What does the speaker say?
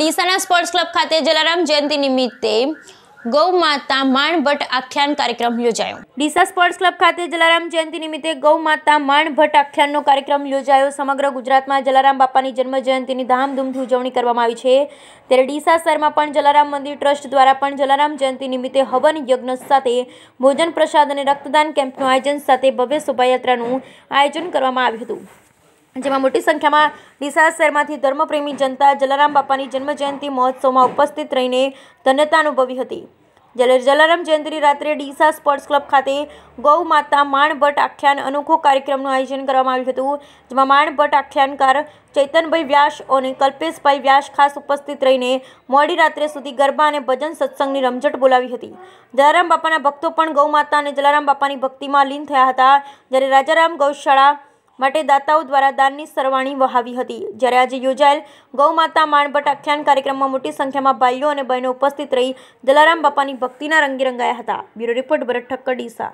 ડીસાના sports club ખાતે જલારામ જયંતિ નિમિત્તે ગૌ માતા માણભટ્ટ આખ્યાન કાર્યક્રમ યોજાયો ડીસા સ્પોર્ટ્સ ક્લબ ખાતે જલારામ જયંતિ નિમિત્તે ગૌ માતા માણભટ્ટ આખ્યાનનો કાર્યક્રમ યોજાયો સમગ્ર ગુજરાતમાં જલારામ બાપાની જન્મ જયંતિની ધામધૂમથી ઉજવણી કરવામાં આવી છે ત્યારે ડીસા શહેરમાં પણ જલારામ મંદિર ટ્રસ્ટ દ્વારા પણ જલારામ જયંતિ નિમિત્તે હવન યજ્ઞ સાથે ભોજન પ્રસાદ અને રક્તદાન કેમ્પનું આયોજન સાથે ભવ્ય શોભાયાત્રાનું આયોજન કરવામાં આવ્યું હતું જેમાં મોટી સંખ્યામાં ડીસા શહેરમાંથી ધર્મપ્રેમી જનતા જલારામ બાપાની જન્મજયંતિ મહોત્સવમાં ઉપસ્થિત રહીને ધન્યતા અનુભવી હતી જ્યારે જલારામ જયંતિની રાત્રે ડીસા સ્પોર્ટ્સ ક્લબ ખાતે ગૌ માતા માણભટ્ટ આખ્યાન અનોખો કાર્યક્રમનું આયોજન કરવામાં આવ્યું હતું જેમાં માણભટ્ટ આખ્યાનકાર ચૈતનભાઈ વ્યાસ અને કલ્પેશભાઈ વ્યાસ ખાસ ઉપસ્થિત રહીને મોડી રાત્રે સુધી ગરબા અને ભજન સત્સંગની રમઝટ બોલાવી હતી જલારામ બાપાના ભક્તો પણ ગૌ માતા અને જલારામ બાપાની ભક્તિમાં લીન થયા હતા જ્યારે રાજારામ ગૌશાળા માટે દાતાઓ દ્વારા દાનની સરવાણી વહાવી હતી જ્યારે આજે યોજાયેલ ગૌમાતા માણભટ્ટ આખ્યાન કાર્યક્રમમાં મોટી સંખ્યામાં ભાઈઓ અને બહેનો ઉપસ્થિત રહી દલારામ બાપાની ભક્તિના રંગી રંગાયા હતા બ્યુરો રિપોર્ટ ભરત ઠક્કર ડીસા